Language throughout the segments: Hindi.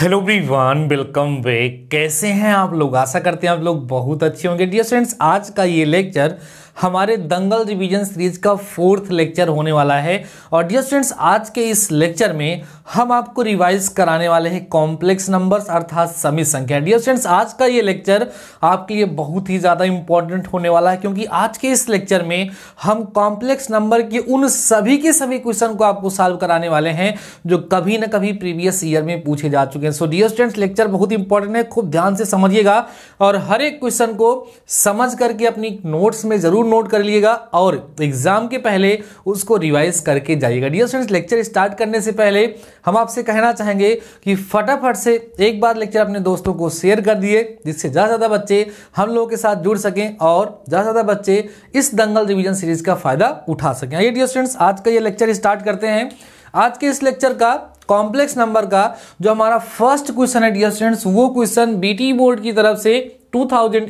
हेलो वन वेलकम बैक कैसे हैं आप लोग आशा करते हैं आप लोग बहुत अच्छे होंगे डियर फ्रेंड्स आज का ये लेक्चर हमारे दंगल रिवीजन सीरीज का फोर्थ लेक्चर होने वाला है और डियर फ्रेंड्स आज के इस लेक्चर में हम आपको रिवाइज कराने वाले हैं कॉम्प्लेक्स नंबर्स अर्थात समी संख्या डियर फ्रेंड्स आज का ये लेक्चर आपके लिए बहुत ही ज़्यादा इंपॉर्टेंट होने वाला है क्योंकि आज के इस लेक्चर में हम कॉम्प्लेक्स नंबर के उन सभी के सभी क्वेश्चन को आपको सॉल्व कराने वाले हैं जो कभी ना कभी प्रीवियस ईयर में पूछे जा चुके सकें सो डियर स्टूडेंट्स लेक्चर बहुत इंपॉर्टेंट है खूब ध्यान से समझिएगा और हर एक क्वेश्चन को समझ करके अपनी नोट्स में ज़रूर नोट कर लीजिएगा और एग्जाम के पहले उसको रिवाइज करके जाइएगा डियर स्टूडेंट्स लेक्चर स्टार्ट करने से पहले हम आपसे कहना चाहेंगे कि फटाफट से एक बार लेक्चर अपने दोस्तों को शेयर कर दिए जिससे ज़्यादा ज़्यादा बच्चे हम लोगों के साथ जुड़ सकें और ज़्यादा ज़्यादा बच्चे इस दंगल रिविजन सीरीज़ का फ़ायदा उठा सकें आइए डियर स्टूडेंट्स आज का ये लेक्चर स्टार्ट करते हैं आज के इस लेक्चर का कॉम्प्लेक्स नंबर का जो हमारा फर्स्ट क्वेश्चन है डियर स्टूडेंट्स वो क्वेश्चन बीटी बोर्ड की तरफ से 2008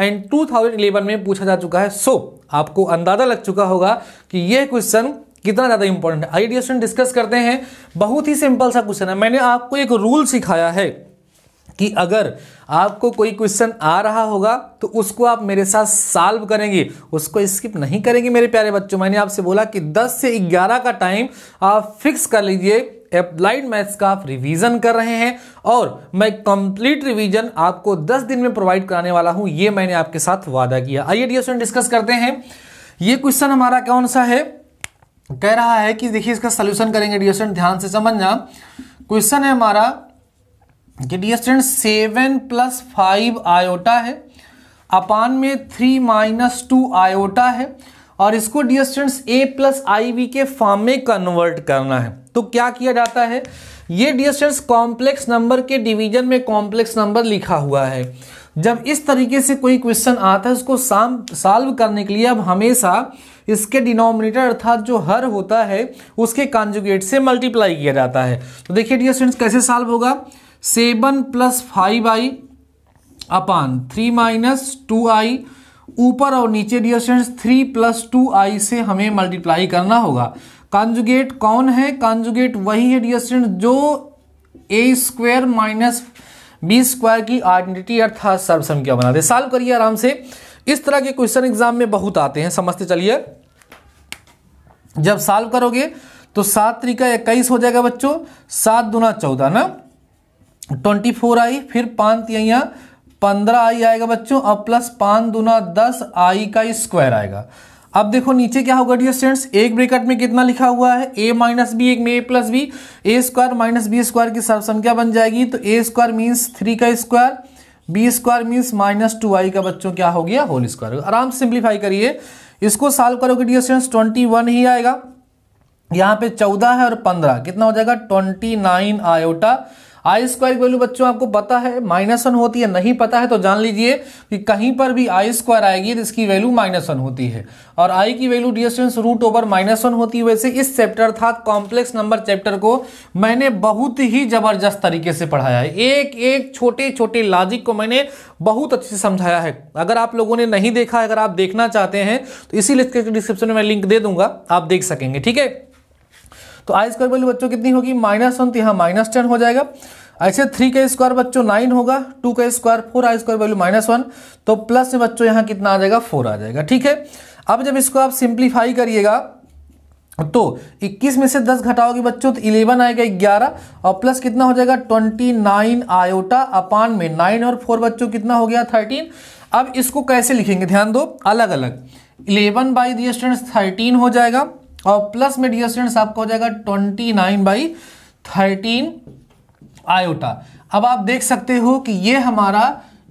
एंड 2011 में पूछा जा चुका है सो so, आपको अंदाजा लग चुका होगा कि यह क्वेश्चन कितना ज़्यादा इंपॉर्टेंट है आइए डियर स्टूडेंट डिस्कस करते हैं बहुत ही सिंपल सा क्वेश्चन है मैंने आपको एक रूल सिखाया है कि अगर आपको कोई क्वेश्चन आ रहा होगा तो उसको आप मेरे साथ सॉल्व करेंगे उसको स्किप नहीं करेंगे मेरे प्यारे बच्चों मैंने आपसे बोला कि 10 से 11 का टाइम आप फिक्स कर लीजिए अप्लाइड मैथ्स का आप रिवीजन कर रहे हैं और मैं कंप्लीट रिवीजन आपको 10 दिन में प्रोवाइड कराने वाला हूं ये मैंने आपके साथ वादा किया आइए डी डिस्कस करते हैं ये क्वेश्चन हमारा कौन सा है कह रहा है कि देखिए इसका सोल्यूशन करेंगे डियर ध्यान से समझना क्वेश्चन है हमारा कि student seven plus five iota है अपान में थ्री माइनस टू आयोटा है और इसको dear A plus I V के फॉर्म में कन्वर्ट करना है तो क्या किया जाता है ये डियर कॉम्प्लेक्स नंबर के डिवीजन में कॉम्प्लेक्स नंबर लिखा हुआ है जब इस तरीके से कोई क्वेश्चन आता है उसको साम सॉल्व करने के लिए अब हमेशा इसके डिनोमिनेटर अर्थात जो हर होता है उसके कॉन्जुगेट से मल्टीप्लाई किया जाता है तो देखिए डियर स्टूडेंट्स कैसे सॉल्व होगा seven plus five I upon three minus two I ऊपर और नीचे dear students three plus two I से हमें मल्टीप्लाई करना होगा कॉन्जुगेट कौन है कॉन्जुगेट वही है डियर स्टूडेंट जो A square minus B square की आइडेंटिटी अर्थात सर्वसम क्या बनाते सॉल्व करिए आराम से इस तरह के क्वेश्चन एग्जाम में बहुत आते हैं समझते चलिए जब सॉल्व करोगे तो सात तरीका इक्कीस हो जाएगा बच्चों सात दुना चौदह ना ट्वेंटी फोर आई फिर पांच तिया पंद्रह आई आएगा बच्चों अब प्लस पांच दुना दस आई का स्क्वायर आएगा अब देखो नीचे क्या होगा डियर स्टूडेंट्स एक ब्रेकअप में कितना लिखा हुआ है ए माइनस बी एक में A plus B A square minus B square की सर्वसंख्या बन जाएगी तो ए स्क्वायर मीन्स थ्री का square B square means minus two I का बच्चों क्या हो गया होल स्क्वायर आराम से सिंप्लीफाई करिए इसको सॉल्व करोगे डियर स्टूडेंट्स ट्वेंटी वन ही आएगा यहाँ पे चौदह है और पंद्रह कितना हो जाएगा twenty nine iota i square की वैल्यू बच्चों आपको पता है माइनस वन होती है नहीं पता है तो जान लीजिए कि कहीं पर भी आई स्क्वायर आएगी तो इसकी वैल्यू माइनस वन होती है और आई की value D S root over minus one होती है वैसे इस चैप्टर अर्थात कॉम्प्लेक्स नंबर चैप्टर को मैंने बहुत ही जबरदस्त तरीके से पढ़ाया है एक एक छोटे छोटे लॉजिक को मैंने बहुत अच्छे से समझाया है अगर आप लोगों ने नहीं देखा अगर आप देखना चाहते हैं तो इसी लिस्ट के डिस्क्रिप्शन में मैं लिंक दे दूंगा आप देख सकेंगे ठीक है तो आई स्क्वायर वैल्यू बच्चों कितनी होगी माइनस वन तो यहाँ माइनस टेन हो जाएगा ऐसे थ्री का स्क्वायर बच्चों नाइन होगा टू का square four i square value minus one तो प्लस में बच्चों यहाँ कितना आ जाएगा फोर आ जाएगा ठीक है अब जब इसको आप सिंप्लीफाई करिएगा तो 21 में से 10 घटाओगे बच्चों तो 11 आएगा 11 और प्लस कितना हो जाएगा 29 आयोटा अपान में 9 और 4 बच्चों कितना हो गया 13 अब इसको कैसे लिखेंगे ध्यान दो अलग अलग 11 बाई दी स्टूडेंट्स 13 हो जाएगा और प्लस में डियर स्टूडेंट्स आपका हो जाएगा twenty nine by thirteen iota अब आप देख सकते हो कि ये हमारा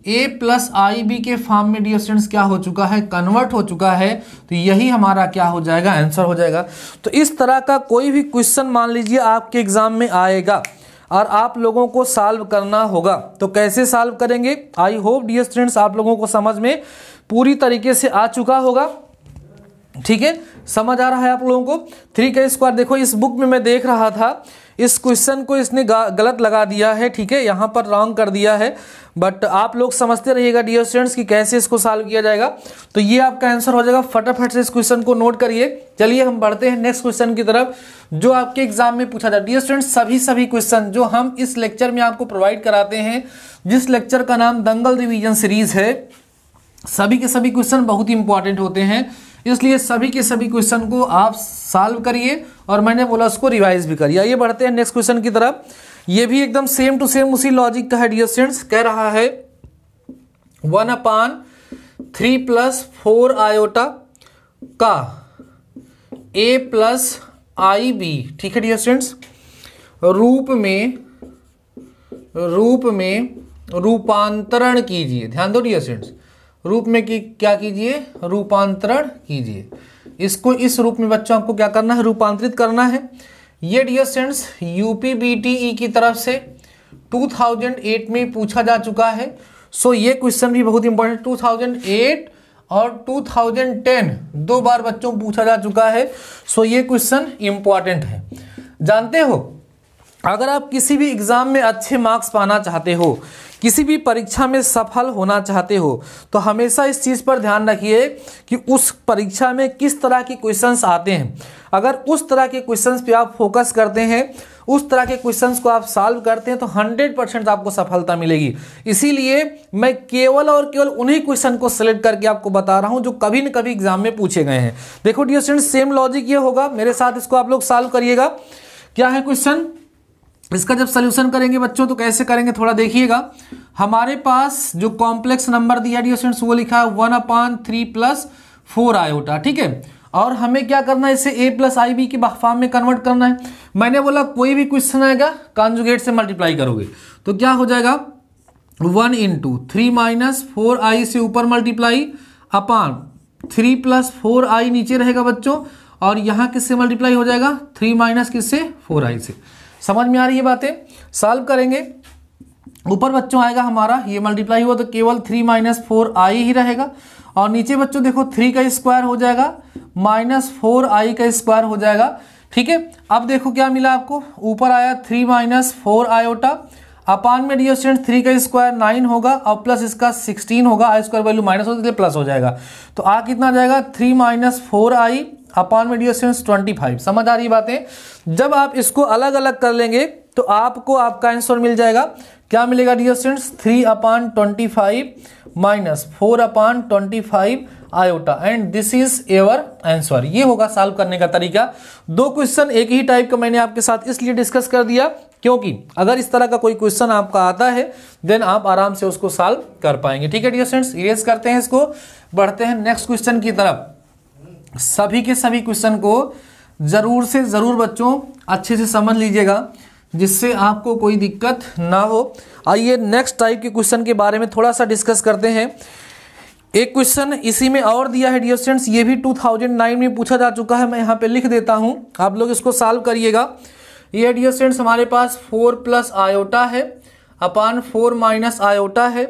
ए प्लस आई बी के फॉर्म में डियर स्टूडेंट्स क्या हो चुका है कन्वर्ट हो चुका है तो यही हमारा क्या हो जाएगा आंसर हो जाएगा तो इस तरह का कोई भी क्वेश्चन मान लीजिए आपके एग्जाम में आएगा और आप लोगों को सॉल्व करना होगा तो कैसे सॉल्व करेंगे आई होप डियर स्टूडेंट्स आप लोगों को समझ में पूरी तरीके से आ चुका होगा ठीक है समझ आ रहा है आप लोगों को थ्री का स्क्वायर देखो इस बुक में मैं देख रहा था इस क्वेश्चन को इसने गलत लगा दिया है ठीक है यहाँ पर रॉन्ग कर दिया है बट आप लोग समझते रहिएगा डियर स्टूडेंट्स कि कैसे इसको सॉल्व किया जाएगा तो ये आपका आंसर हो जाएगा फटाफट से इस क्वेश्चन को नोट करिए चलिए हम बढ़ते हैं नेक्स्ट क्वेश्चन की तरफ जो आपके एग्जाम में पूछा जाए डियर स्टूडेंट्स सभी सभी क्वेश्चन जो हम इस लेक्चर में आपको प्रोवाइड कराते हैं जिस लेक्चर का नाम दंगल रिविजन सीरीज है सभी के सभी क्वेश्चन बहुत ही इंपॉर्टेंट होते हैं इसलिए सभी के सभी क्वेश्चन को आप सॉल्व करिए और मैंने बोला उसको रिवाइज भी करिए आइए बढ़ते हैं नेक्स्ट क्वेश्चन की तरफ ये भी एकदम सेम टू सेम उसी लॉजिक का है डियर स्टूडेंट्स कह रहा है one upon three plus four iota का ए प्लस आई बी ठीक है डियर स्टूडेंट्स रूप में रूप में रूपांतरण कीजिए ध्यान दो डियर स्टूडेंट्स रूप में की क्या कीजिए रूपांतरण कीजिए इसको इस रूप में बच्चों आपको क्या करना है रूपांतरित करना है ये डियर स्टूडेंट्स यूपीबीटीई की तरफ से 2008 में पूछा जा चुका है सो ये क्वेश्चन भी बहुत इंपॉर्टेंट 2008 और 2010 दो बार बच्चों को पूछा जा चुका है सो ये क्वेश्चन इंपॉर्टेंट है जानते हो अगर आप किसी भी एग्ज़ाम में अच्छे मार्क्स पाना चाहते हो किसी भी परीक्षा में सफल होना चाहते हो तो हमेशा इस चीज़ पर ध्यान रखिए कि उस परीक्षा में किस तरह के क्वेश्चंस आते हैं अगर उस तरह के क्वेश्चंस पे आप फोकस करते हैं उस तरह के क्वेश्चंस को आप सॉल्व करते हैं तो 100 परसेंट आपको सफलता मिलेगी इसीलिए मैं केवल और केवल उन्हीं क्वेश्चन को सिलेक्ट करके आपको बता रहा हूं जो कभी न कभी एग्जाम में पूछे गए हैं देखो डियर स्टूडेंट सेम लॉजिक ये होगा मेरे साथ इसको आप लोग सॉल्व करिएगा क्या है क्वेश्चन इसका जब सोल्यूशन करेंगे बच्चों तो कैसे करेंगे थोड़ा देखिएगा हमारे पास जो कॉम्प्लेक्स नंबर दिया डिस्टेंस वो लिखा है one upon three plus four iota ठीक है और हमें क्या करना है इसे ए प्लस आई बी के फॉर्म में कन्वर्ट करना है मैंने बोला कोई भी क्वेश्चन आएगा कॉन्जुगेट से मल्टीप्लाई करोगे तो क्या हो जाएगा one into three minus four i से ऊपर multiply upon three plus four i नीचे रहेगा बच्चों और यहाँ किससे मल्टीप्लाई हो जाएगा थ्री माइनस किससे फोर आई से समझ में आ रही है बातें सॉल्व करेंगे ऊपर बच्चों आएगा हमारा ये मल्टीप्लाई हुआ तो केवल थ्री माइनस फोर आई ही रहेगा और नीचे बच्चों देखो थ्री का स्क्वायर हो जाएगा माइनस फोर आई का स्क्वायर हो जाएगा ठीक है अब देखो क्या मिला आपको ऊपर आया three minus four iota upon में डी स्टूडेंट थ्री का स्क्वायर नाइन होगा और प्लस इसका सिक्सटीन होगा आई स्क्वायर वैल्यू माइनस होता है प्लस हो जाएगा तो आ कितना जाएगा three minus four i upon में डिस्टेंस ट्वेंटी फाइव समझ आ रही बातें जब आप इसको अलग अलग कर लेंगे तो आपको आपका आंसर मिल जाएगा क्या मिलेगा distance three upon twenty five minus four upon twenty five iota and this is our answer ये होगा सॉल्व करने का तरीका दो क्वेश्चन एक ही टाइप का मैंने आपके साथ इसलिए डिस्कस कर दिया क्योंकि अगर इस तरह का कोई क्वेश्चन आपका आता है देन आप आराम से उसको सॉल्व कर पाएंगे ठीक है डियर स्टूडेंट्स इरेज करते हैं इसको बढ़ते हैं नेक्स्ट क्वेश्चन की तरफ सभी के सभी क्वेश्चन को ज़रूर से ज़रूर बच्चों अच्छे से समझ लीजिएगा जिससे आपको कोई दिक्कत ना हो आइए नेक्स्ट टाइप के क्वेश्चन के बारे में थोड़ा सा डिस्कस करते हैं एक क्वेश्चन इसी में और दिया है डियर स्टूडेंट्स ये भी 2009 में पूछा जा चुका है मैं यहाँ पे लिख देता हूँ आप लोग इसको सॉल्व करिएगा ये डियर स्टूडेंट्स हमारे पास फोर प्लस आयोटा है अपान फोर माइनस आयोटा है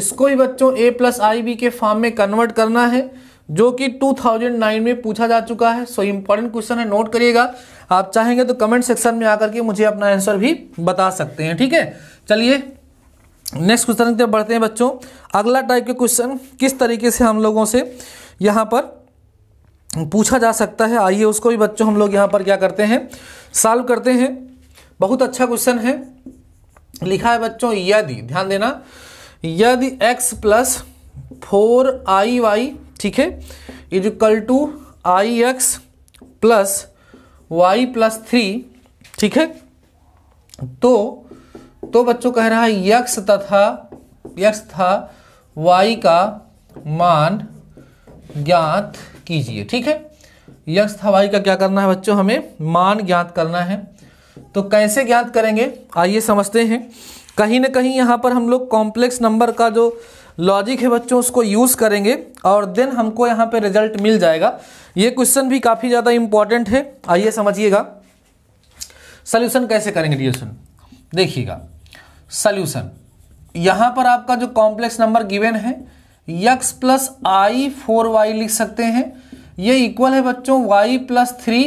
इसको ही बच्चों ए प्लस आई बी के फॉर्म में कन्वर्ट करना है जो कि 2009 में पूछा जा चुका है सो इम्पॉर्टेंट क्वेश्चन है नोट करिएगा आप चाहेंगे तो कमेंट सेक्शन में आकर के मुझे अपना आंसर भी बता सकते हैं ठीक है चलिए नेक्स्ट क्वेश्चन की तरफ बढ़ते हैं बच्चों अगला टाइप के क्वेश्चन किस तरीके से हम लोगों से यहाँ पर पूछा जा सकता है आइए उसको भी बच्चों हम लोग यहाँ पर क्या करते हैं सॉल्व करते हैं बहुत अच्छा क्वेश्चन है लिखा है बच्चों यदि ध्यान देना यदि x plus four i y ठीक है is equal to i x plus y plus three ठीक है तो तो बच्चों कह रहा है यक्स तथा यक्स था वाई का मान ज्ञात कीजिए ठीक है यक्स था वाई का क्या करना है बच्चों हमें मान ज्ञात करना है तो कैसे ज्ञात करेंगे आइए समझते हैं कहीं ना कहीं यहाँ पर हम लोग कॉम्प्लेक्स नंबर का जो लॉजिक है बच्चों उसको यूज़ करेंगे और देन हमको यहाँ पे रिजल्ट मिल जाएगा ये क्वेश्चन भी काफ़ी ज़्यादा इंपॉर्टेंट है आइए समझिएगा सल्यूशन कैसे करेंगे डिएशन देखिएगा सल्यूशन यहाँ पर आपका जो कॉम्प्लेक्स नंबर गिवेन है x plus i four y लिख सकते हैं ये इक्वल है बच्चों वाई प्लस थ्री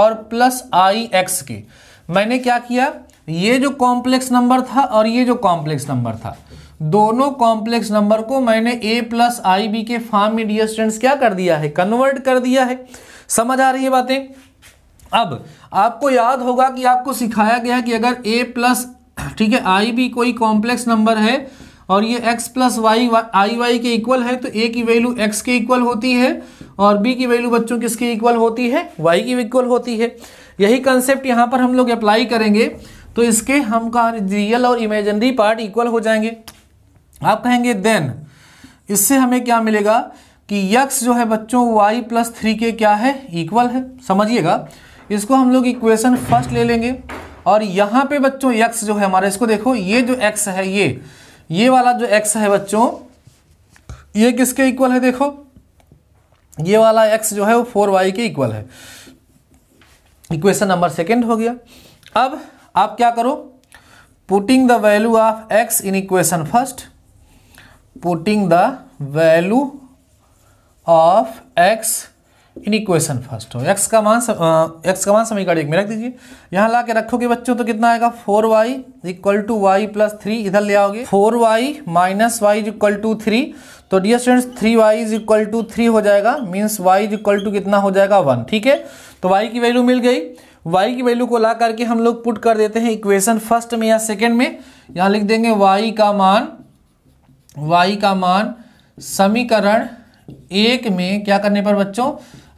और प्लस आई एक्स के मैंने क्या किया ये जो कॉम्प्लेक्स नंबर था और ये जो कॉम्प्लेक्स नंबर था दोनों कॉम्प्लेक्स नंबर को मैंने ए प्लस आई बी के फॉर्म में डियर स्टूडेंट्स क्या कर दिया है कन्वर्ट कर दिया है समझ आ रही है बातें अब आपको याद होगा कि आपको सिखाया गया कि अगर ए प्लस ठीक है आई बी कोई कॉम्प्लेक्स नंबर है और ये x plus y i y के इक्वल है तो a की वैल्यू x के इक्वल होती है और b की वैल्यू बच्चों किसके इक्वल होती है y की इक्वल होती है यही कंसेप्ट यहाँ पर हम लोग अप्लाई करेंगे तो इसके हम का रियल और इमेजनरी पार्ट इक्वल हो जाएंगे आप कहेंगे देन इससे हमें क्या मिलेगा कि यक्स जो है बच्चों वाई प्लस थ्री के क्या है इक्वल है समझिएगा इसको हम लोग इक्वेशन फर्स्ट ले लेंगे और यहाँ पे बच्चों यक्स जो है हमारा इसको देखो ये जो एक्स है ये ये वाला जो एक्स है बच्चों ये किसके इक्वल है देखो ये वाला एक्स जो है वो फोर वाई के इक्वल है इक्वेशन नंबर सेकेंड हो गया अब आप क्या करो putting the value of x in equation first putting the value of x in equation first हो एक्स का मान एक्स का मान समीकरण एक में रख दीजिए यहाँ ला के रखोगे बच्चों तो कितना आएगा four y equal to y plus three इधर ले आओगे four y minus y equal to three तो dear students three y is equal to three हो जाएगा means y is equal to कितना हो जाएगा वन ठीक है तो वाई की वैल्यू मिल गई वाई की वैल्यू को ला करके हम लोग पुट कर देते हैं इक्वेशन फर्स्ट में या सेकेंड में यहाँ लिख देंगे वाई का मान वाई का मान समीकरण एक में क्या करने पर बच्चों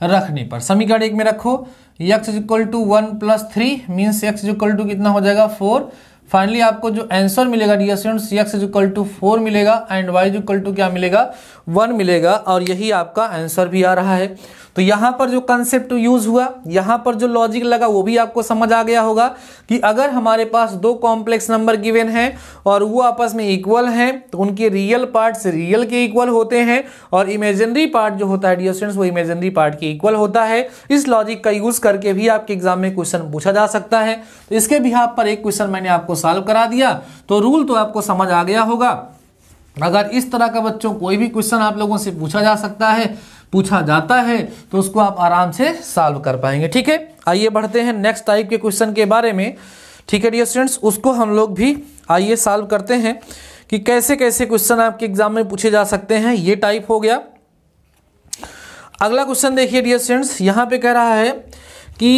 रखने पर समीकरण एक में रखो x is equal to one plus three means x equal to कितना हो जाएगा फोर फाइनली आपको जो आंसर मिलेगा dear students x is equal to four मिलेगा एंड वाई इक्वल टू क्या मिलेगा वन मिलेगा और यही आपका आंसर भी आ रहा है तो यहाँ पर जो कंसेप्ट यूज हुआ यहाँ पर जो लॉजिक लगा वो भी आपको समझ आ गया होगा कि अगर हमारे पास दो कॉम्प्लेक्स नंबर गिवेन हैं और वो आपस में इक्वल हैं तो उनके रियल पार्ट्स रियल के इक्वल होते हैं और इमेजनरी पार्ट जो होता है डियर स्टूडेंट्स वो इमेजनरी पार्ट के इक्वल होता है इस लॉजिक का यूज़ करके भी आपके एग्जाम में क्वेश्चन पूछा जा सकता है तो इसके भी आप पर एक क्वेश्चन मैंने आपको सॉल्व करा दिया तो रूल तो आपको समझ आ गया होगा अगर इस तरह का बच्चों कोई भी क्वेश्चन आप लोगों से पूछा जा सकता है पूछा जाता है तो उसको आप आराम से सॉल्व कर पाएंगे ठीक है आइए बढ़ते हैं नेक्स्ट टाइप के क्वेश्चन के बारे में ठीक है डियर स्टूडेंट्स उसको हम लोग भी आइए सॉल्व करते हैं कि कैसे कैसे क्वेश्चन आपके एग्जाम में पूछे जा सकते हैं ये टाइप हो गया अगला क्वेश्चन देखिए डियर स्टूडेंट्स यहाँ पे कह रहा है कि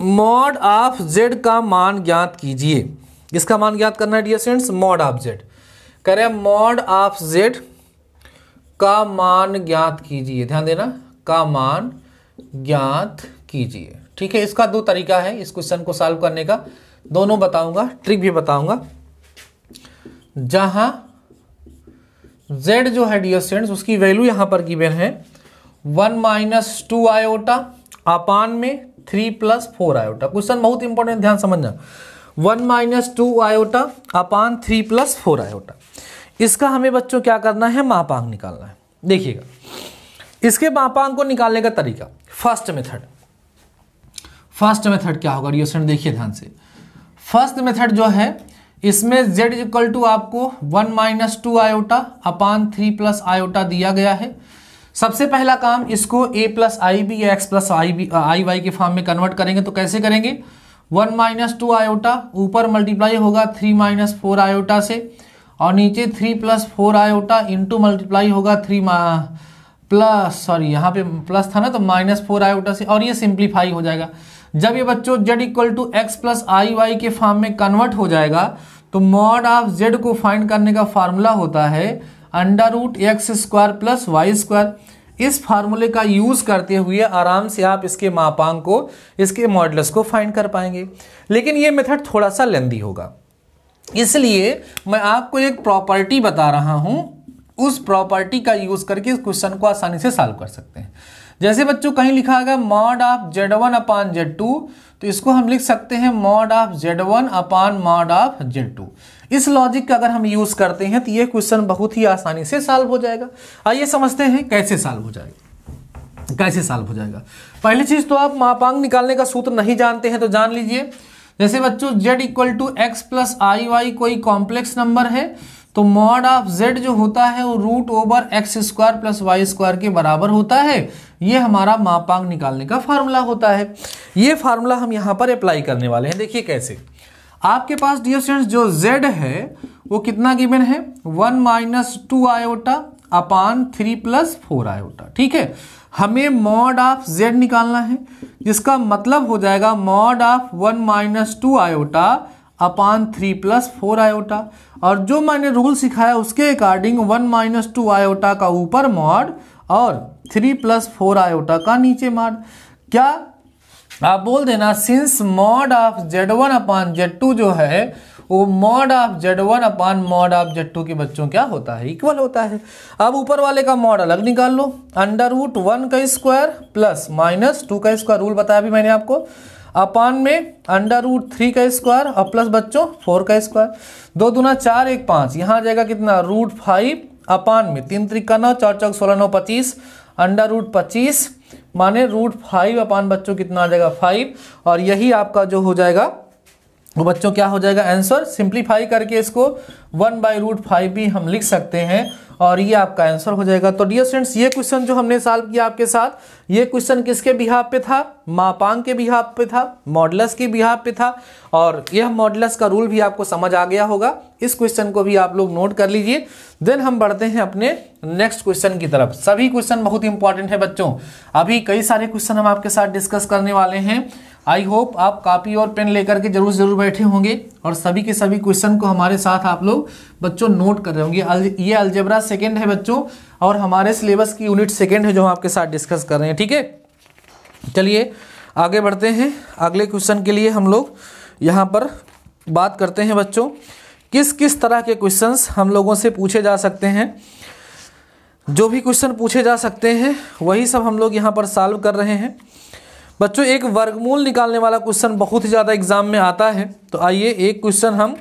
मॉड ऑफ जेड का मान ज्ञात कीजिए इसका मान ज्ञात करना है dear students mod of z कह रहे हैं मॉड ऑफ जेड का मान ज्ञात कीजिए ध्यान देना का मान ज्ञात कीजिए ठीक है इसका दो तरीका है इस क्वेश्चन को सॉल्व करने का दोनों बताऊंगा ट्रिक भी बताऊंगा जहां z जो है डियर स्टूडेंट्स उसकी वैल्यू यहां पर गिवेन है one minus two iota upon में three plus four iota question बहुत इंपॉर्टेंट ध्यान समझना one minus two iota upon three plus four iota इसका हमें बच्चों क्या करना है मापांक निकालना है देखिएगा इसके मापांक को निकालने का तरीका फर्स्ट मेथड फर्स्ट मेथड क्या होगा ये देखिए ध्यान से फर्स्ट मेथड जो है इसमें z इक्वल टू आपको one minus two iota upon three plus iota दिया गया है सबसे पहला काम इसको a प्लस आई बी या x plus i b i y के फॉर्म में कन्वर्ट करेंगे तो कैसे करेंगे वन माइनस टू आयोटा ऊपर मल्टीप्लाई होगा थ्री माइनस फोर आयोटा से और नीचे three plus four iota into multiply होगा थ्री प्लस सॉरी यहाँ पे प्लस था ना तो माइनस फोर आयोटा से और ये सिंप्लीफाई हो जाएगा जब ये बच्चों z equal to x plus i y के फॉर्म में कन्वर्ट हो जाएगा तो मॉड ऑफ जेड को फाइंड करने का फार्मूला होता है under root x square plus y square इस फार्मूले का यूज़ करते हुए आराम से आप इसके मापांक को इसके मॉडल्स को फाइंड कर पाएंगे लेकिन ये मेथड थोड़ा सा लेंदी होगा इसलिए मैं आपको एक प्रॉपर्टी बता रहा हूं उस प्रॉपर्टी का यूज़ करके इस क्वेश्चन को आसानी से सॉल्व कर सकते हैं जैसे बच्चों कहीं लिखा होगा mod of z one upon z two तो इसको हम लिख सकते हैं mod of z one upon mod of z two इस लॉजिक का अगर हम यूज़ करते हैं तो यह क्वेश्चन बहुत ही आसानी से सॉल्व हो जाएगा आइए समझते हैं कैसे सॉल्व हो जाएगा कैसे सॉल्व हो जाएगा पहली चीज़ तो आप मापांग निकालने का सूत्र नहीं जानते हैं तो जान लीजिए जैसे बच्चों z equal to x plus i y कोई कॉम्प्लेक्स नंबर है तो मॉड ऑफ z जो होता है वो root over x square plus y square के बराबर होता है ये हमारा मापांक निकालने का फार्मूला होता है ये फार्मूला हम यहाँ पर अप्लाई करने वाले हैं देखिए कैसे आपके पास डियर स्टूडेंट्स जो z है वो कितना गिवन है one minus two iota upon three plus four iota ठीक है हमें मॉड ऑफ जेड निकालना है जिसका मतलब हो जाएगा mod of one minus two iota upon three plus four iota और जो मैंने रूल सिखाया उसके according one minus two iota का ऊपर मॉड और थ्री प्लस फोर आयोटा का नीचे मॉड क्या आप बोल देना since mod of z one upon z two जो है वो mod of z one upon mod of z two के बच्चों क्या होता है इक्वल होता है अब ऊपर वाले का मॉड अलग निकाल लो अंडर रूट वन का स्क्वायर प्लस माइनस टू का स्क्वायर रूल बताया अभी मैंने आपको अपान में अंडर रूट थ्री का स्क्वायर और प्लस बच्चों फोर का स्क्वायर दो दुना चार एक पाँच यहाँ आ जाएगा कितना रूट फाइव अपान में तीन त्रिका नौ चार चौक सोलह नौ पच्चीस अंडर रूट पच्चीस माने रूट फाइव अपान बच्चों कितना आ जाएगा फाइव और यही आपका जो हो जाएगा वो तो बच्चों क्या हो जाएगा आंसर सिंप्लीफाई करके इसको वन बाई रूट फाइव भी हम लिख सकते हैं और ये आपका आंसर हो जाएगा तो डियर स्टूडेंट्स ये क्वेश्चन जो हमने सॉल्व किया आपके साथ ये क्वेश्चन किसके बिहाव पे था मापांग के बिहाव पे था मॉडलस के बिहाव पे था और यह मॉडलस का रूल भी आपको समझ आ गया होगा इस क्वेश्चन को भी आप लोग नोट कर लीजिए देन हम बढ़ते हैं अपने नेक्स्ट क्वेश्चन की तरफ सभी क्वेश्चन बहुत इंपॉर्टेंट है बच्चों अभी कई सारे क्वेश्चन हम आपके साथ डिस्कस करने वाले हैं आई होप आप कापी और पेन लेकर के जरूर जरूर बैठे होंगे और सभी के सभी क्वेश्चन को हमारे साथ आप लोग बच्चों नोट कर रहे होंगे ये अल्जेबरा सेकेंड है बच्चों और हमारे सिलेबस की यूनिट सेकेंड है जो हम आपके साथ डिस्कस कर रहे हैं ठीक है चलिए आगे बढ़ते हैं अगले क्वेश्चन के लिए हम लोग यहाँ पर बात करते हैं बच्चों किस किस तरह के क्वेश्चंस हम लोगों से पूछे जा सकते हैं जो भी क्वेश्चन पूछे जा सकते हैं वही सब हम लोग यहाँ पर सॉल्व कर रहे हैं बच्चों एक वर्गमूल निकालने वाला क्वेश्चन बहुत ही ज़्यादा एग्जाम में आता है तो आइए एक क्वेश्चन हम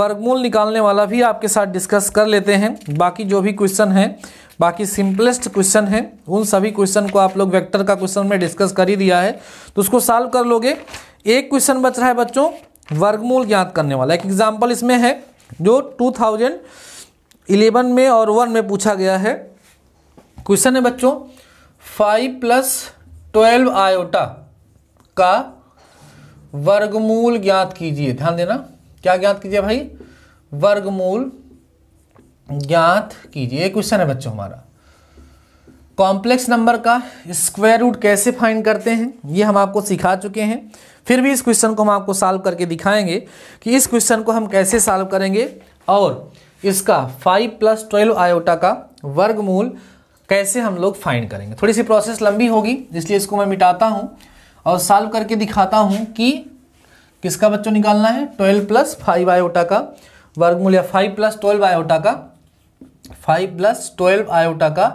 वर्गमूल निकालने वाला भी आपके साथ डिस्कस कर लेते हैं बाकी जो भी क्वेश्चन है बाकी सिंपलेस्ट क्वेश्चन है उन सभी क्वेश्चन को आप लोग वेक्टर का क्वेश्चन में डिस्कस कर ही दिया है तो उसको सॉल्व कर लोगे एक क्वेश्चन बच रहा है बच्चों वर्गमूल ज्ञात करने वाला एक एग्जाम्पल इसमें है जो टू थाउजेंड इलेवन में और वन में पूछा गया है क्वेश्चन है बच्चों फाइव प्लस ट्वेल्व आयोटा का वर्गमूल ज्ञात कीजिए ध्यान देना क्या ज्ञात कीजिए भाई वर्गमूल ज्ञात कीजिए एक क्वेश्चन है बच्चों हमारा कॉम्प्लेक्स नंबर का स्क्वायर रूट कैसे फाइंड करते हैं ये हम आपको सिखा चुके हैं फिर भी इस क्वेश्चन को हम आपको सॉल्व करके दिखाएंगे कि इस क्वेश्चन को हम कैसे सॉल्व करेंगे और इसका फाइव प्लस ट्वेल्व आयोटा का वर्गमूल कैसे हम लोग फाइंड करेंगे थोड़ी सी प्रोसेस लंबी होगी इसलिए इसको मैं मिटाता हूँ और सॉल्व करके दिखाता हूँ कि किसका बच्चों निकालना है ट्वेल्व प्लस फाइव आयोटा का वर्गमूल या फाइव प्लस ट्वेल्व आयोटा का फाइव प्लस ट्वेल्व आयोटा का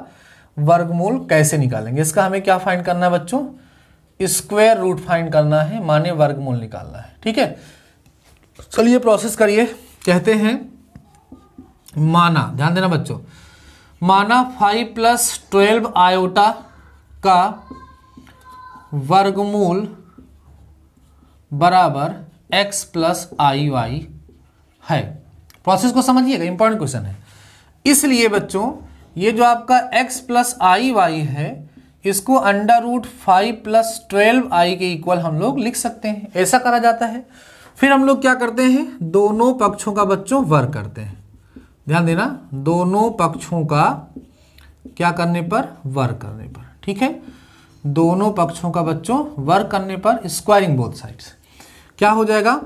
वर्गमूल कैसे निकालेंगे इसका हमें क्या फाइंड करना है बच्चों स्क्वेयर रूट फाइंड करना है माने वर्गमूल निकालना है ठीक है चलिए प्रोसेस करिए कहते हैं माना ध्यान देना बच्चों माना फाइव प्लस ट्वेल्व आयोटा का वर्गमूल बराबर एक्स प्लस आई वाई है प्रोसेस को समझिएगा इंपॉर्टेंट क्वेश्चन है इसलिए बच्चों ये जो आपका x प्लस आई वाई है इसको under root five plus twelve i के इक्वल हम लोग लिख सकते हैं ऐसा करा जाता है फिर हम लोग क्या करते हैं दोनों पक्षों का बच्चों वर्ग करते हैं ध्यान देना दोनों पक्षों का क्या करने पर वर्क करने पर ठीक है दोनों पक्षों का बच्चों वर्क करने पर स्क्वायरिंग बोथ साइड्स क्या हो जाएगा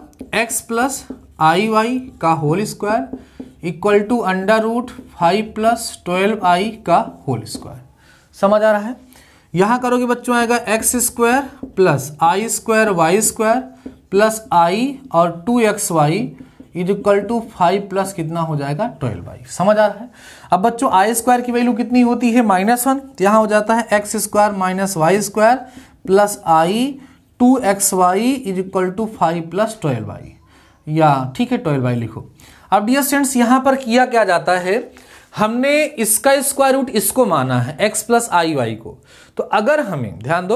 x प्लस आई वाई का whole square equal to under root five plus twelve i का होल स्क्वायर समझ आ रहा है यहां करोगे बच्चों आएगा x square plus i square y square plus i और two x y is equal to five plus कितना हो जाएगा ट्वेल्व बाई समझ आ रहा है अब बच्चों आई स्क्वायर की वैल्यू कितनी होती है माइनस वन तो यहाँ हो जाता है x square minus y square plus i two x y is equal to five plus twelve i या ठीक है ट्वेल्व आई लिखो अब डियर स्टूडेंट्स यहाँ पर किया क्या जाता है हमने इसका स्क्वायर रूट इसको माना है एक्स प्लस आई वाई को तो अगर हमें ध्यान दो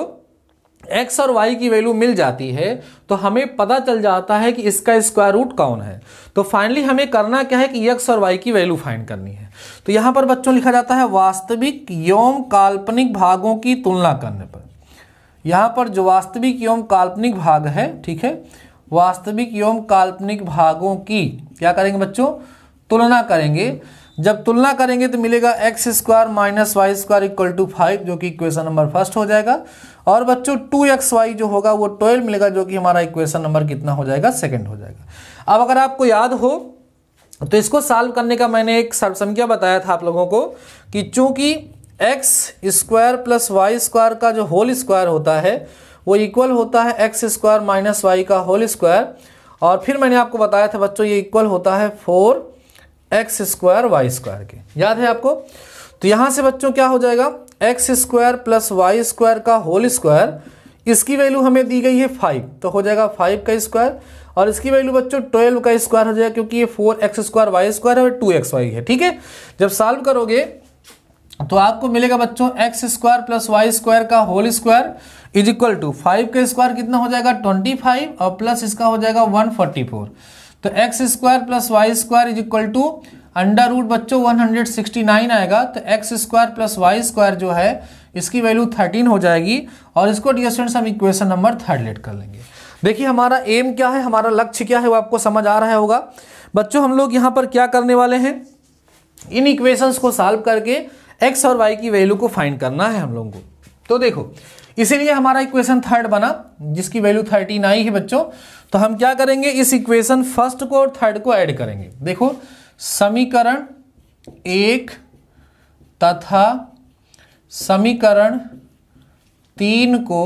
एक्स और वाई की वैल्यू मिल जाती है तो हमें पता चल जाता है कि इसका स्क्वायर रूट कौन है तो फाइनली हमें करना क्या है कि एक्स और वाई की वैल्यू फाइंड करनी है तो यहां पर बच्चों लिखा जाता है वास्तविक यौम काल्पनिक भागों की तुलना करने पर यहां पर जो वास्तविक यौम काल्पनिक भाग है ठीक है वास्तविक यौम काल्पनिक भागों की क्या करेंगे बच्चों तुलना करेंगे जब तुलना करेंगे तो मिलेगा x square minus y square equal to five जो कि इक्वेशन नंबर फर्स्ट हो जाएगा और बच्चों टू एक्स वाई जो होगा वो ट्वेल्व मिलेगा जो कि हमारा इक्वेशन नंबर कितना हो जाएगा सेकेंड हो जाएगा अब अगर आपको याद हो तो इसको सॉल्व करने का मैंने एक सर्वसंख्या बताया था आप लोगों को कि चूंकि x square plus y square का जो होल स्क्वायर होता है वो इक्वल होता है एक्स स्क्वायर माइनस वाई का होल स्क्वायर और फिर मैंने आपको बताया था बच्चों ये इक्वल होता है four x square y square के याद है आपको तो यहां से बच्चों क्या हो जाएगा x square plus y square का होल स्क्वायर इसकी वैल्यू हमें दी गई है फाइव तो हो जाएगा फाइव का स्क्वायर और इसकी वैल्यू बच्चों ट्वेल्व का स्क्वायर हो जाएगा क्योंकि ये four x square y square है और टू एक्स वाई है ठीक है जब सॉल्व करोगे तो आपको मिलेगा बच्चों x square plus y square का whole square is equal to five का स्क्वायर कितना हो जाएगा ट्वेंटी फाइव और प्लस इसका हो जाएगा वन फोर्टी फोर तो x square plus y square is equal to under root बच्चों 169 आएगा तो x square plus y square जो है इसकी वैल्यू 13 हो जाएगी और इसको डियर स्टूडेंट्स हम इक्वेशन नंबर थर्ड लेट कर लेंगे देखिए हमारा एम क्या है हमारा लक्ष्य क्या है वो आपको समझ आ रहा होगा बच्चों हम लोग यहाँ पर क्या करने वाले हैं इन इक्वेशंस को सॉल्व करके एक्स और वाई की वैल्यू को फाइंड करना है हम लोगों को तो देखो इसीलिए हमारा इक्वेशन थर्ड बना जिसकी वैल्यू थर्टीन आई है बच्चों तो हम क्या करेंगे इस इक्वेशन फर्स्ट को और थर्ड को ऐड करेंगे देखो समीकरण एक तथा समीकरण तीन को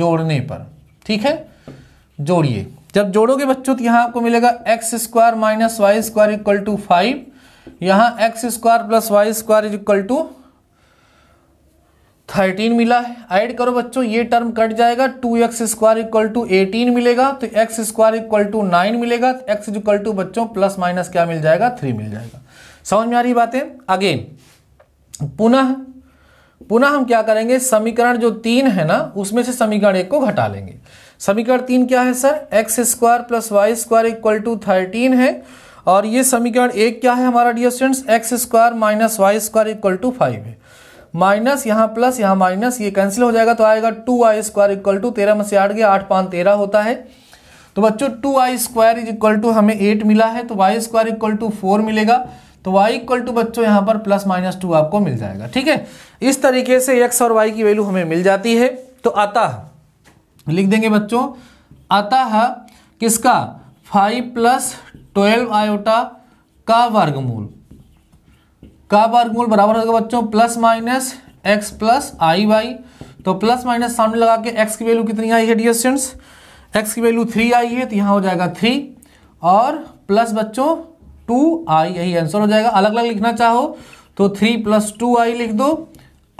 जोड़ने पर ठीक है जोड़िए जब जोड़ोगे बच्चों तो यहां आपको मिलेगा x square minus y square equal to five यहां x square plus y square is equal to thirteen मिला है ऐड करो बच्चों ये टर्म कट जाएगा two x square equal to eighteen मिलेगा तो x square equal to nine मिलेगा तो एक्स इक्वल टू बच्चों प्लस माइनस क्या मिल जाएगा थ्री मिल जाएगा समझ में आ रही बातें अगेन पुनः पुनः हम क्या करेंगे समीकरण जो तीन है ना उसमें से समीकरण एक को घटा लेंगे समीकरण तीन क्या है sir x square plus y square equal to thirteen है और ये समीकरण एक क्या है हमारा dear students x square minus y square equal to five है माइनस यहाँ प्लस यहाँ माइनस ये कैंसिल हो जाएगा तो आएगा two i square equal to तेरह में से आठ गया आठ पाँच तेरह होता है तो बच्चों two i square is equal to हमें एट मिला है तो y square equal to four मिलेगा तो y इक्वल टू बच्चों यहाँ पर प्लस माइनस टू आपको मिल जाएगा ठीक है इस तरीके से x और y की वैल्यू हमें मिल जाती है तो अतः लिख देंगे बच्चों अतः किसका फाइव प्लस ट्वेल्व आयोटा का वर्गमूल का वर्गमूल बराबर होगा बच्चों plus minus x plus i y तो प्लस माइनस सामने लगा के एक्स की वैल्यू कितनी आई है डियर एक्स की वैल्यू थ्री आई है तो यहाँ हो जाएगा थ्री और प्लस बच्चों टू आई यही आंसर हो जाएगा अलग अलग लिखना चाहो तो थ्री प्लस टू आई लिख दो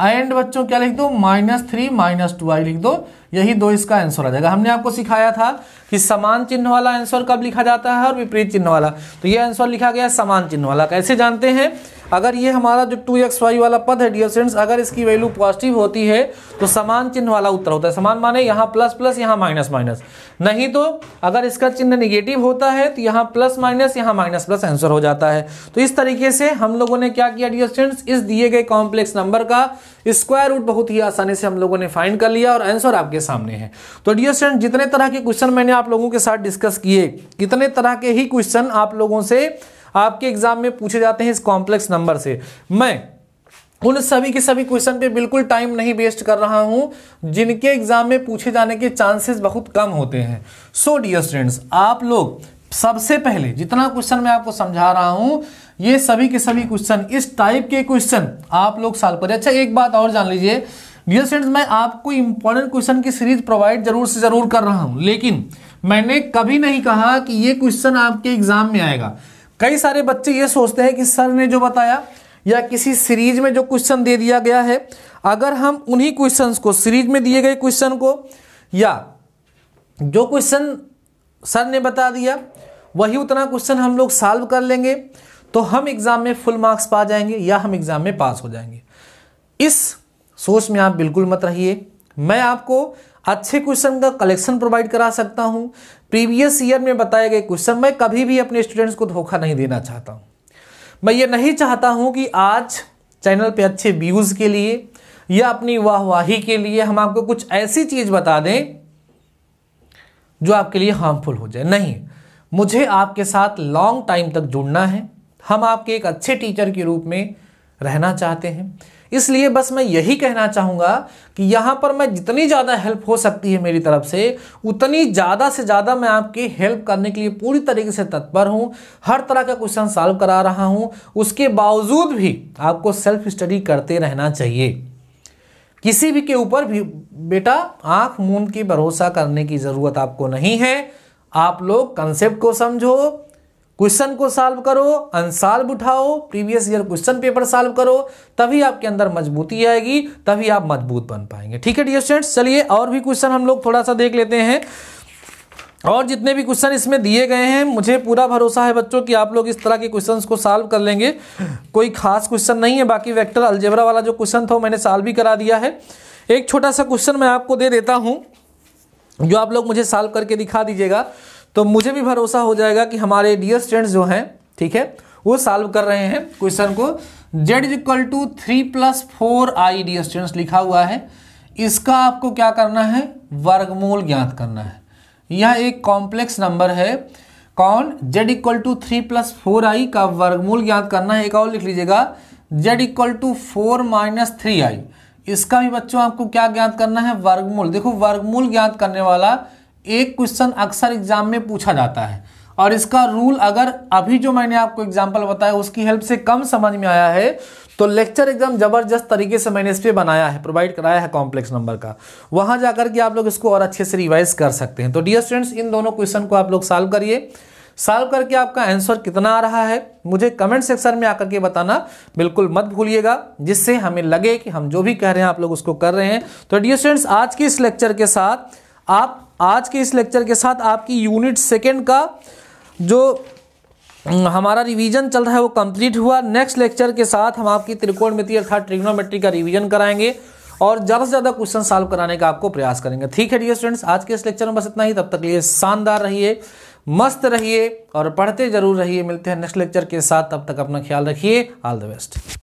एंड बच्चों क्या लिख दो minus three minus two i लिख दो यही दो इसका आंसर आ जाएगा हमने आपको सिखाया था कि समान चिन्ह वाला आंसर कब लिखा जाता है और विपरीत चिन्ह वाला तो ये आंसर लिखा गया समान चिन्ह वाला कैसे जानते हैं अगर ये हमारा जो टू एक्स वाई वाला पद है डियर स्टूडेंट्स अगर इसकी वैल्यू पॉजिटिव होती है तो समान चिन्ह वाला उत्तर होता है समान माने यहाँ प्लस प्लस यहाँ माइनस माइनस नहीं तो अगर इसका चिन्ह निगेटिव होता है तो यहाँ प्लस माइनस यहाँ माइनस प्लस आंसर हो जाता है तो इस तरीके से हम लोगों ने क्या किया डियर स्टूडेंट्स इस दिए गए कॉम्प्लेक्स नंबर का स्क्वायर रूट बहुत ही आसानी से हम लोगों ने फाइंड कर लिया और आंसर आपके सामने है तो डियर स्टूडेंट जितने तरह के क्वेश्चन मैंने आप लोगों के साथ डिस्कस किए कितने तरह के ही क्वेश्चन आप लोगों से आपके एग्जाम में पूछे जाते हैं इस कॉम्प्लेक्स नंबर से मैं उन सभी के सभी क्वेश्चन पे बिल्कुल टाइम नहीं वेस्ट कर रहा हूं जिनके एग्जाम में पूछे जाने के चांसेस बहुत कम होते हैं सो डियर स्टूडेंट्स आप लोग सबसे पहले जितना क्वेश्चन मैं आपको समझा रहा हूं ये सभी के सभी क्वेश्चन इस टाइप के क्वेश्चन आप लोग साल पर अच्छा एक बात और जान लीजिए डियर स्टूडेंट्स मैं आपको इंपॉर्टेंट क्वेश्चन की सीरीज प्रोवाइड जरूर से जरूर कर रहा हूं लेकिन मैंने कभी नहीं कहा कि ये क्वेश्चन आपके एग्जाम में आएगा कई सारे बच्चे ये सोचते हैं कि सर ने जो बताया या किसी सीरीज में जो क्वेश्चन दे दिया गया है अगर हम उन्हीं क्वेश्चंस को सीरीज में दिए गए क्वेश्चन को या जो क्वेश्चन सर ने बता दिया वही उतना क्वेश्चन हम लोग सॉल्व कर लेंगे तो हम एग्ज़ाम में फुल मार्क्स पा जाएंगे या हम एग्ज़ाम में पास हो जाएंगे इस सोच में आप बिल्कुल मत रहिए मैं आपको अच्छे क्वेश्चन का कलेक्शन प्रोवाइड करा सकता हूँ प्रीवियस ईयर में बताए गए क्वेश्चन मैं कभी भी अपने स्टूडेंट्स को धोखा नहीं देना चाहता हूँ मैं ये नहीं चाहता हूँ कि आज चैनल पे अच्छे व्यूज़ के लिए या अपनी वाहवाही के लिए हम आपको कुछ ऐसी चीज़ बता दें जो आपके लिए हार्मफुल हो जाए नहीं मुझे आपके साथ लॉन्ग टाइम तक जुड़ना है हम आपके एक अच्छे टीचर के रूप में रहना चाहते हैं इसलिए बस मैं यही कहना चाहूँगा कि यहाँ पर मैं जितनी ज़्यादा हेल्प हो सकती है मेरी तरफ से उतनी ज़्यादा से ज़्यादा मैं आपकी हेल्प करने के लिए पूरी तरीके से तत्पर हूँ हर तरह का क्वेश्चन सॉल्व करा रहा हूँ उसके बावजूद भी आपको सेल्फ स्टडी करते रहना चाहिए किसी भी के ऊपर भी बेटा आँख मूंद की भरोसा करने की ज़रूरत आपको नहीं है आप लोग कंसेप्ट को समझो क्वेश्चन को सॉल्व करो अनसॉल्व उठाओ previous year question paper solve करो तभी आपके अंदर मजबूती आएगी तभी आप मजबूत बन पाएंगे ठीक है डियर स्टूडेंट्स चलिए और भी क्वेश्चन हम लोग थोड़ा सा देख लेते हैं और जितने भी क्वेश्चन इसमें दिए गए हैं मुझे पूरा भरोसा है बच्चों कि आप लोग इस तरह के क्वेश्चंस को सॉल्व कर लेंगे कोई खास क्वेश्चन नहीं है बाकी वेक्टर अलजेबरा वाला जो क्वेश्चन था मैंने सॉल्व भी करा दिया है एक छोटा सा क्वेश्चन मैं आपको दे देता हूं जो आप लोग मुझे सॉल्व करके दिखा दीजिएगा तो मुझे भी भरोसा हो जाएगा कि हमारे डियर स्टूडेंट्स जो हैं ठीक है वो सॉल्व कर रहे हैं क्वेश्चन को z is equal to three plus four i dear students लिखा हुआ है इसका आपको क्या करना है वर्गमूल ज्ञात करना है यह एक कॉम्प्लेक्स नंबर है कौन z equal to three plus four i का वर्गमूल ज्ञात करना है एक और लिख लीजिएगा z equal to four minus three i इसका भी बच्चों आपको क्या ज्ञात करना है वर्गमूल देखो वर्गमूल ज्ञात करने वाला एक क्वेश्चन अक्सर एग्जाम में पूछा जाता है और इसका रूल अगर अभी जो मैंने आपको एग्जाम्पल बताया उसकी हेल्प से कम समझ में आया है तो लेक्चर एकदम ज़बरदस्त तरीके से मैंने इस पर बनाया है प्रोवाइड कराया है कॉम्प्लेक्स नंबर का वहाँ जाकर के आप लोग इसको और अच्छे से रिवाइज कर सकते हैं तो डियर स्टूडेंट्स इन दोनों क्वेश्चन को आप लोग सॉल्व करिए सॉल्व करके आपका आंसर कितना आ रहा है मुझे कमेंट सेक्शन में आकर के बताना बिल्कुल मत भूलिएगा जिससे हमें लगे कि हम जो भी कह रहे हैं आप लोग उसको कर रहे हैं तो डियर स्टूडेंट्स आज की इस लेक्चर के साथ आप आज के इस लेक्चर के साथ आपकी यूनिट सेकेंड का जो हम्म, हमारा रिवीजन चल रहा है वो कंप्लीट हुआ नेक्स्ट लेक्चर के साथ हम आपकी त्रिकोणमिति अर्थात ट्रिग्नोमेट्री का रिवीजन कराएंगे और ज़्यादा से ज़्यादा क्वेश्चन सॉल्व कराने का आपको प्रयास करेंगे ठीक है डियर स्टूडेंट्स आज के इस लेक्चर में बस इतना ही तब तक लिए शानदार रहिए मस्त रहिए और पढ़ते जरूर रहिए मिलते हैं नेक्स्ट लेक्चर के साथ तब तक अपना ख्याल रखिए ऑल द बेस्ट